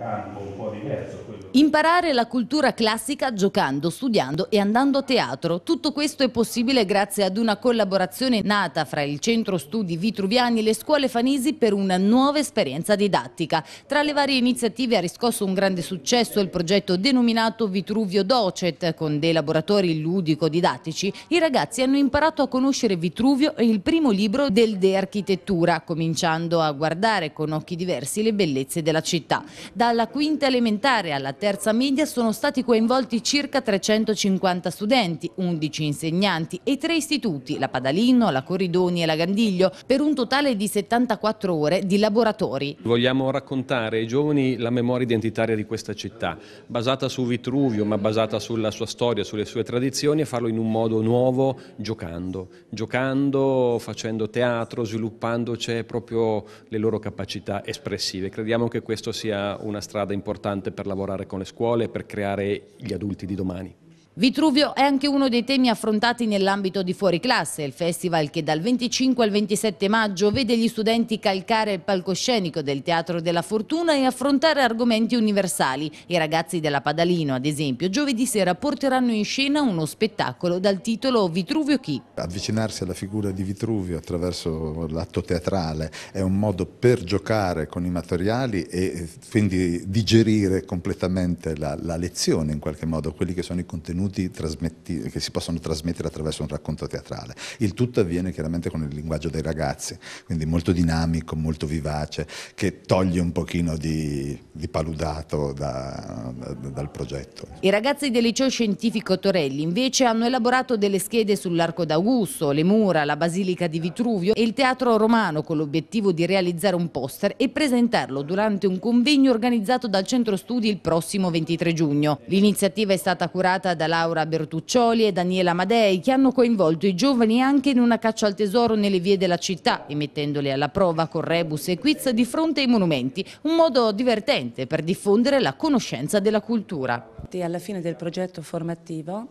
campo un po' diverso. Imparare la cultura classica giocando, studiando e andando a teatro. Tutto questo è possibile grazie ad una collaborazione nata fra il Centro Studi Vitruviani e le scuole Fanisi per una nuova esperienza didattica. Tra le varie iniziative ha riscosso un grande successo il progetto denominato Vitruvio Docet. Con dei laboratori ludico-didattici i ragazzi hanno imparato a conoscere Vitruvio e il primo libro del De Architettura, cominciando a guardare con occhi diversi le bellezze della città. Da dalla quinta elementare alla terza media sono stati coinvolti circa 350 studenti, 11 insegnanti e tre istituti, la Padalino, la Corridoni e la Gandiglio, per un totale di 74 ore di laboratori. Vogliamo raccontare ai giovani la memoria identitaria di questa città, basata su Vitruvio, ma basata sulla sua storia, sulle sue tradizioni e farlo in un modo nuovo, giocando, giocando, facendo teatro, sviluppandoci proprio le loro capacità espressive. Crediamo che questo sia una una strada importante per lavorare con le scuole e per creare gli adulti di domani. Vitruvio è anche uno dei temi affrontati nell'ambito di Fuoriclasse, il festival che dal 25 al 27 maggio vede gli studenti calcare il palcoscenico del Teatro della Fortuna e affrontare argomenti universali. I ragazzi della Padalino, ad esempio, giovedì sera porteranno in scena uno spettacolo dal titolo Vitruvio chi? Avvicinarsi alla figura di Vitruvio attraverso l'atto teatrale è un modo per giocare con i materiali e eh, quindi digerire completamente la, la lezione in qualche modo, quelli che sono i contenuti contenuti che si possono trasmettere attraverso un racconto teatrale. Il tutto avviene chiaramente con il linguaggio dei ragazzi, quindi molto dinamico, molto vivace, che toglie un pochino di, di paludato da, da, dal progetto. I ragazzi del liceo scientifico Torelli invece hanno elaborato delle schede sull'Arco d'Augusto, le mura, la Basilica di Vitruvio e il Teatro Romano con l'obiettivo di realizzare un poster e presentarlo durante un convegno organizzato dal Centro Studi il prossimo 23 giugno. L'iniziativa è stata curata dalla Laura Bertuccioli e Daniela Madei che hanno coinvolto i giovani anche in una caccia al tesoro nelle vie della città e mettendoli alla prova con rebus e quiz di fronte ai monumenti, un modo divertente per diffondere la conoscenza della cultura. Alla fine del progetto formativo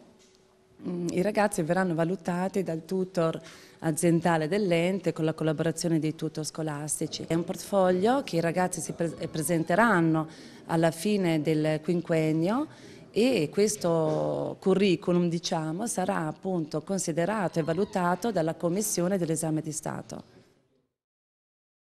mm, i ragazzi verranno valutati dal tutor aziendale dell'ente con la collaborazione dei tutor scolastici. È un portfolio che i ragazzi si pre presenteranno alla fine del quinquennio e questo curriculum diciamo, sarà appunto considerato e valutato dalla Commissione dell'esame di Stato.